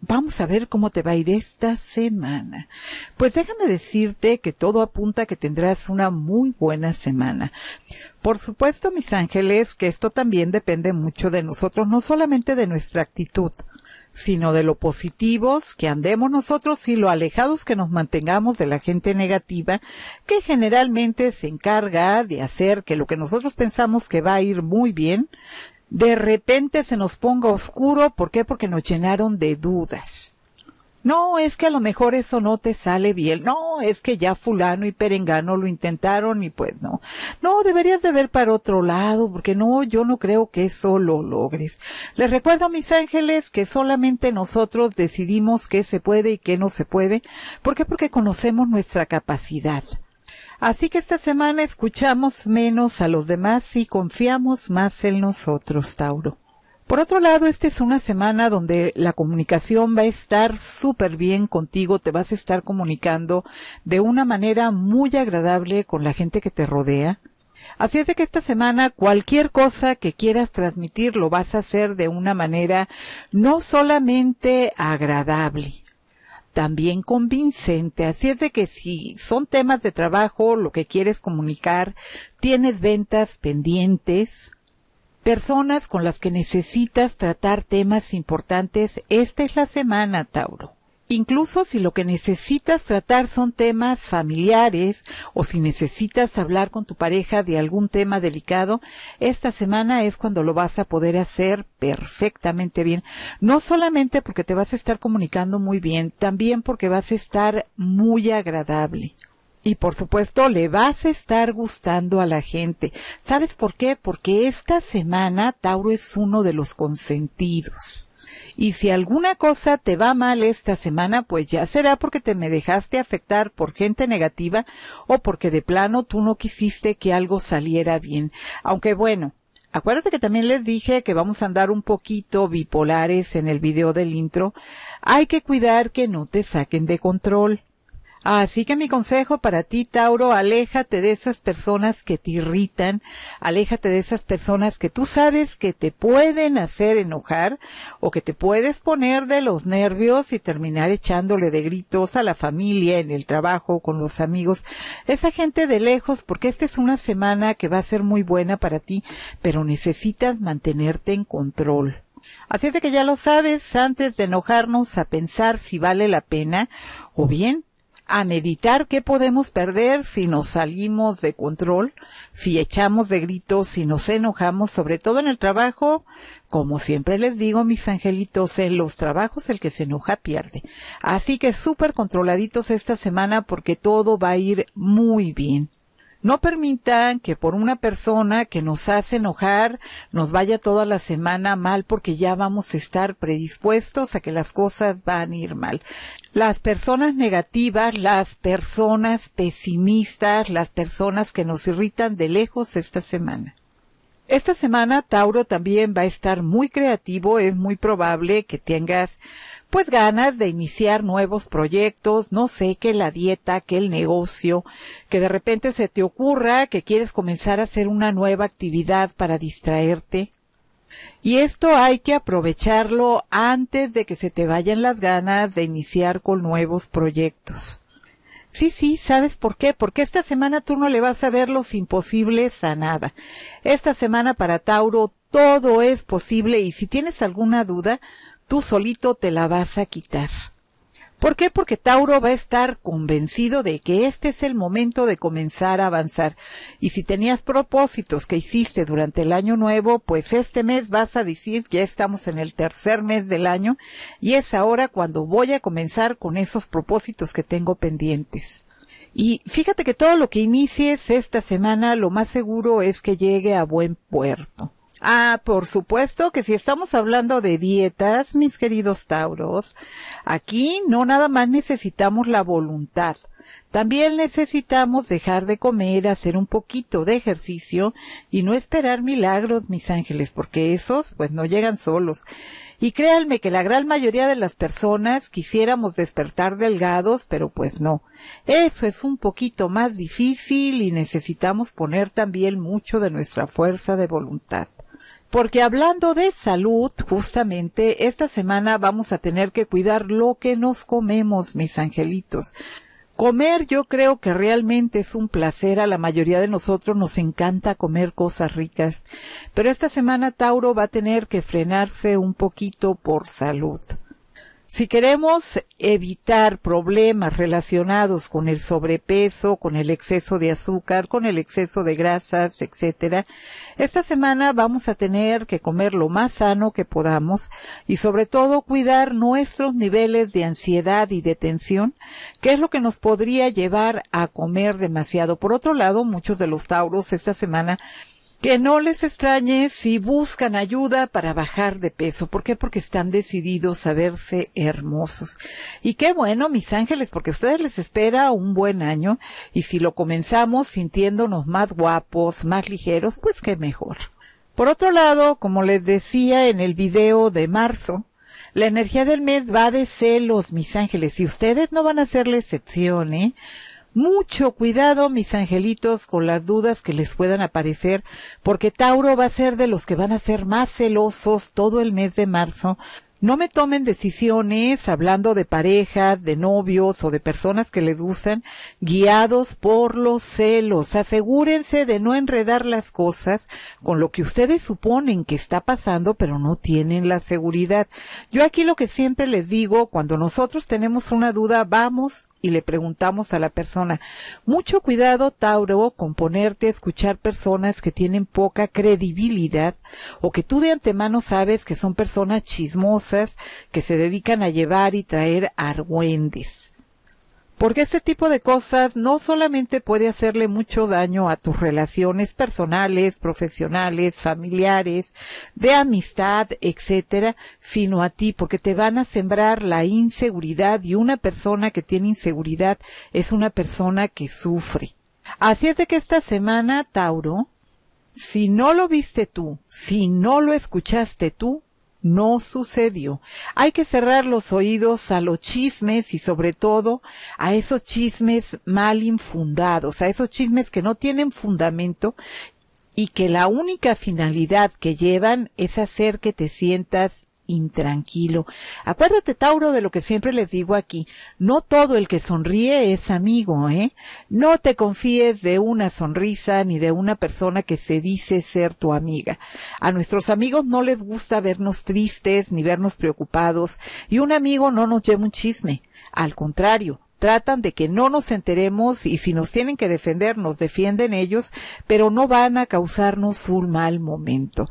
vamos a ver cómo te va a ir esta semana. Pues déjame decirte que todo apunta a que tendrás una muy buena semana. Por supuesto, mis ángeles, que esto también depende mucho de nosotros, no solamente de nuestra actitud, sino de lo positivos que andemos nosotros y lo alejados que nos mantengamos de la gente negativa, que generalmente se encarga de hacer que lo que nosotros pensamos que va a ir muy bien, de repente se nos ponga oscuro. ¿Por qué? Porque nos llenaron de dudas. No, es que a lo mejor eso no te sale bien. No, es que ya fulano y perengano lo intentaron y pues no. No, deberías de ver para otro lado porque no, yo no creo que eso lo logres. Les recuerdo a mis ángeles que solamente nosotros decidimos qué se puede y qué no se puede. ¿Por qué? Porque conocemos nuestra capacidad. Así que esta semana escuchamos menos a los demás y confiamos más en nosotros, Tauro. Por otro lado, esta es una semana donde la comunicación va a estar súper bien contigo, te vas a estar comunicando de una manera muy agradable con la gente que te rodea. Así es de que esta semana cualquier cosa que quieras transmitir lo vas a hacer de una manera no solamente agradable, también convincente. Así es de que si son temas de trabajo, lo que quieres comunicar, tienes ventas pendientes, personas con las que necesitas tratar temas importantes, esta es la semana, Tauro. Incluso si lo que necesitas tratar son temas familiares o si necesitas hablar con tu pareja de algún tema delicado, esta semana es cuando lo vas a poder hacer perfectamente bien. No solamente porque te vas a estar comunicando muy bien, también porque vas a estar muy agradable. Y por supuesto, le vas a estar gustando a la gente. ¿Sabes por qué? Porque esta semana Tauro es uno de los consentidos. Y si alguna cosa te va mal esta semana, pues ya será porque te me dejaste afectar por gente negativa o porque de plano tú no quisiste que algo saliera bien. Aunque bueno, Acuérdate que también les dije que vamos a andar un poquito bipolares en el video del intro. Hay que cuidar que no te saquen de control. Así que mi consejo para ti, Tauro, aléjate de esas personas que te irritan, aléjate de esas personas que tú sabes que te pueden hacer enojar o que te puedes poner de los nervios y terminar echándole de gritos a la familia, en el trabajo, con los amigos. Esa gente de lejos, porque esta es una semana que va a ser muy buena para ti, pero necesitas mantenerte en control. Así de que ya lo sabes, antes de enojarnos a pensar si vale la pena o bien a meditar qué podemos perder si nos salimos de control, si echamos de gritos, si nos enojamos, sobre todo en el trabajo. Como siempre les digo, mis angelitos, en los trabajos el que se enoja pierde. Así que súper controladitos esta semana porque todo va a ir muy bien. No permitan que por una persona que nos hace enojar nos vaya toda la semana mal porque ya vamos a estar predispuestos a que las cosas van a ir mal. Las personas negativas, las personas pesimistas, las personas que nos irritan de lejos esta semana. Esta semana Tauro también va a estar muy creativo, es muy probable que tengas pues ganas de iniciar nuevos proyectos, no sé, que la dieta, que el negocio, que de repente se te ocurra que quieres comenzar a hacer una nueva actividad para distraerte. Y esto hay que aprovecharlo antes de que se te vayan las ganas de iniciar con nuevos proyectos. Sí, sí, ¿sabes por qué? Porque esta semana tú no le vas a ver los imposibles a nada. Esta semana para Tauro todo es posible y si tienes alguna duda, tú solito te la vas a quitar. ¿Por qué? Porque Tauro va a estar convencido de que este es el momento de comenzar a avanzar. Y si tenías propósitos que hiciste durante el año nuevo, pues este mes vas a decir, ya estamos en el tercer mes del año y es ahora cuando voy a comenzar con esos propósitos que tengo pendientes. Y fíjate que todo lo que inicies esta semana, lo más seguro es que llegue a buen puerto. Ah, por supuesto que si estamos hablando de dietas, mis queridos tauros, aquí no nada más necesitamos la voluntad. También necesitamos dejar de comer, hacer un poquito de ejercicio y no esperar milagros, mis ángeles, porque esos pues no llegan solos. Y créanme que la gran mayoría de las personas quisiéramos despertar delgados, pero pues no. Eso es un poquito más difícil y necesitamos poner también mucho de nuestra fuerza de voluntad porque hablando de salud, justamente esta semana vamos a tener que cuidar lo que nos comemos, mis angelitos. Comer yo creo que realmente es un placer, a la mayoría de nosotros nos encanta comer cosas ricas, pero esta semana Tauro va a tener que frenarse un poquito por salud. Si queremos evitar problemas relacionados con el sobrepeso, con el exceso de azúcar, con el exceso de grasas, etcétera, esta semana vamos a tener que comer lo más sano que podamos y sobre todo cuidar nuestros niveles de ansiedad y de tensión, que es lo que nos podría llevar a comer demasiado. Por otro lado, muchos de los tauros esta semana que no les extrañe si buscan ayuda para bajar de peso. ¿Por qué? Porque están decididos a verse hermosos. Y qué bueno, mis ángeles, porque a ustedes les espera un buen año y si lo comenzamos sintiéndonos más guapos, más ligeros, pues qué mejor. Por otro lado, como les decía en el video de marzo, la energía del mes va de celos, mis ángeles, y ustedes no van a ser la excepción, ¿eh? Mucho cuidado, mis angelitos, con las dudas que les puedan aparecer, porque Tauro va a ser de los que van a ser más celosos todo el mes de marzo. No me tomen decisiones hablando de parejas, de novios o de personas que les gustan, guiados por los celos. Asegúrense de no enredar las cosas con lo que ustedes suponen que está pasando, pero no tienen la seguridad. Yo aquí lo que siempre les digo, cuando nosotros tenemos una duda, vamos y le preguntamos a la persona, mucho cuidado Tauro con ponerte a escuchar personas que tienen poca credibilidad o que tú de antemano sabes que son personas chismosas que se dedican a llevar y traer argüendes porque este tipo de cosas no solamente puede hacerle mucho daño a tus relaciones personales, profesionales, familiares, de amistad, etcétera, sino a ti, porque te van a sembrar la inseguridad y una persona que tiene inseguridad es una persona que sufre. Así es de que esta semana, Tauro, si no lo viste tú, si no lo escuchaste tú, no sucedió. Hay que cerrar los oídos a los chismes y sobre todo a esos chismes mal infundados, a esos chismes que no tienen fundamento y que la única finalidad que llevan es hacer que te sientas intranquilo. Acuérdate, Tauro, de lo que siempre les digo aquí. No todo el que sonríe es amigo, ¿eh? No te confíes de una sonrisa ni de una persona que se dice ser tu amiga. A nuestros amigos no les gusta vernos tristes ni vernos preocupados y un amigo no nos lleva un chisme. Al contrario, tratan de que no nos enteremos y si nos tienen que defender, nos defienden ellos, pero no van a causarnos un mal momento.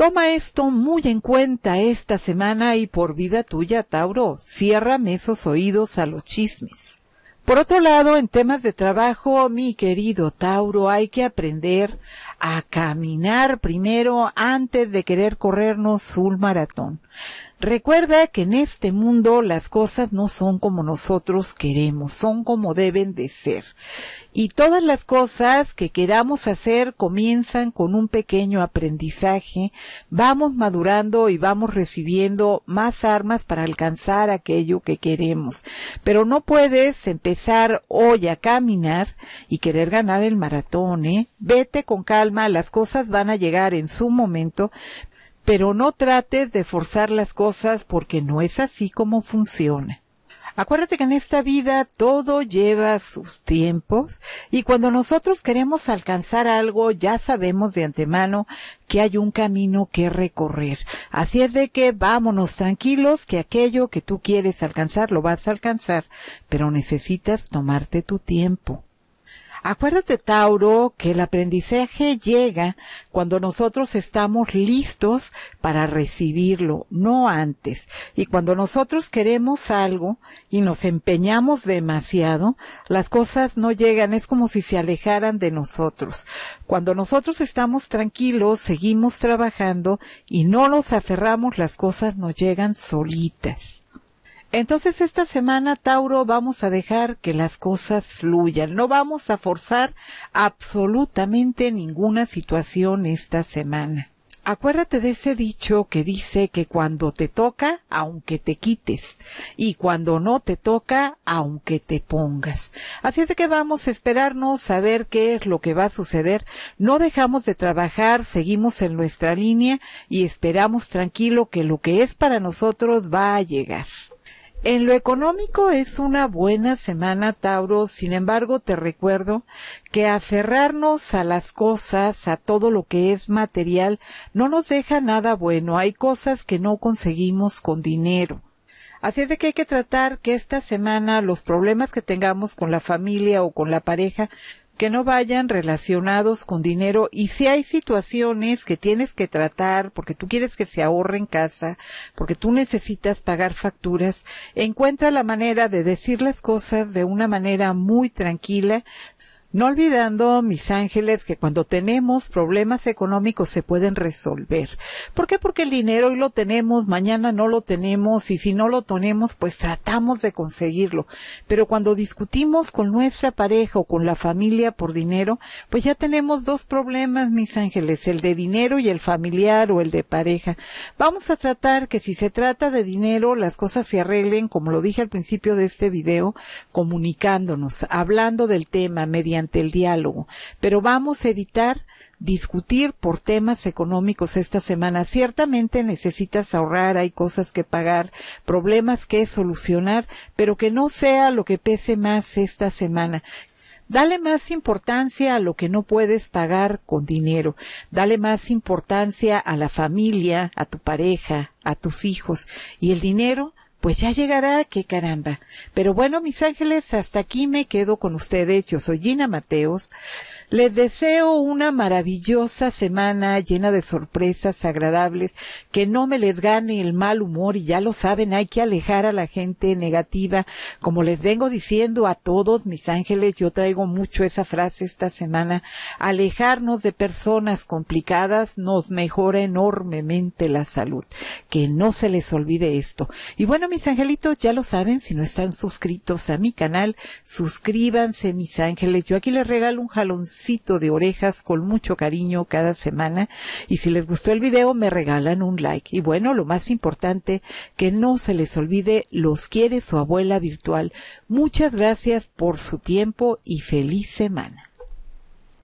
Toma esto muy en cuenta esta semana y por vida tuya, Tauro, ciérrame esos oídos a los chismes. Por otro lado, en temas de trabajo, mi querido Tauro, hay que aprender a caminar primero antes de querer corrernos un maratón. Recuerda que en este mundo las cosas no son como nosotros queremos, son como deben de ser. Y todas las cosas que queramos hacer comienzan con un pequeño aprendizaje, vamos madurando y vamos recibiendo más armas para alcanzar aquello que queremos. Pero no puedes empezar hoy a caminar y querer ganar el maratón, ¿eh? Vete con calma, las cosas van a llegar en su momento, pero no trates de forzar las cosas porque no es así como funciona. Acuérdate que en esta vida todo lleva sus tiempos y cuando nosotros queremos alcanzar algo ya sabemos de antemano que hay un camino que recorrer. Así es de que vámonos tranquilos que aquello que tú quieres alcanzar lo vas a alcanzar, pero necesitas tomarte tu tiempo. Acuérdate, Tauro, que el aprendizaje llega cuando nosotros estamos listos para recibirlo, no antes. Y cuando nosotros queremos algo y nos empeñamos demasiado, las cosas no llegan, es como si se alejaran de nosotros. Cuando nosotros estamos tranquilos, seguimos trabajando y no nos aferramos, las cosas nos llegan solitas. Entonces esta semana, Tauro, vamos a dejar que las cosas fluyan. No vamos a forzar absolutamente ninguna situación esta semana. Acuérdate de ese dicho que dice que cuando te toca, aunque te quites, y cuando no te toca, aunque te pongas. Así es de que vamos a esperarnos a ver qué es lo que va a suceder. No dejamos de trabajar, seguimos en nuestra línea y esperamos tranquilo que lo que es para nosotros va a llegar. En lo económico es una buena semana, Tauro. Sin embargo, te recuerdo que aferrarnos a las cosas, a todo lo que es material, no nos deja nada bueno. Hay cosas que no conseguimos con dinero. Así es de que hay que tratar que esta semana los problemas que tengamos con la familia o con la pareja que no vayan relacionados con dinero y si hay situaciones que tienes que tratar porque tú quieres que se ahorre en casa, porque tú necesitas pagar facturas, encuentra la manera de decir las cosas de una manera muy tranquila, no olvidando, mis ángeles, que cuando tenemos problemas económicos se pueden resolver. ¿Por qué? Porque el dinero hoy lo tenemos, mañana no lo tenemos y si no lo tenemos, pues tratamos de conseguirlo. Pero cuando discutimos con nuestra pareja o con la familia por dinero, pues ya tenemos dos problemas, mis ángeles, el de dinero y el familiar o el de pareja. Vamos a tratar que si se trata de dinero, las cosas se arreglen, como lo dije al principio de este video, comunicándonos, hablando del tema mediante el diálogo. Pero vamos a evitar discutir por temas económicos esta semana. Ciertamente necesitas ahorrar, hay cosas que pagar, problemas que solucionar, pero que no sea lo que pese más esta semana. Dale más importancia a lo que no puedes pagar con dinero. Dale más importancia a la familia, a tu pareja, a tus hijos. Y el dinero pues ya llegará, qué caramba. Pero bueno, mis ángeles, hasta aquí me quedo con ustedes. Yo soy Gina Mateos. Les deseo una maravillosa semana llena de sorpresas agradables, que no me les gane el mal humor y ya lo saben, hay que alejar a la gente negativa. Como les vengo diciendo a todos mis ángeles, yo traigo mucho esa frase esta semana, alejarnos de personas complicadas nos mejora enormemente la salud. Que no se les olvide esto. Y bueno, mis angelitos, ya lo saben, si no están suscritos a mi canal, suscríbanse mis ángeles. Yo aquí les regalo un jaloncito de orejas con mucho cariño cada semana y si les gustó el video me regalan un like. Y bueno, lo más importante, que no se les olvide, los quiere su abuela virtual. Muchas gracias por su tiempo y feliz semana.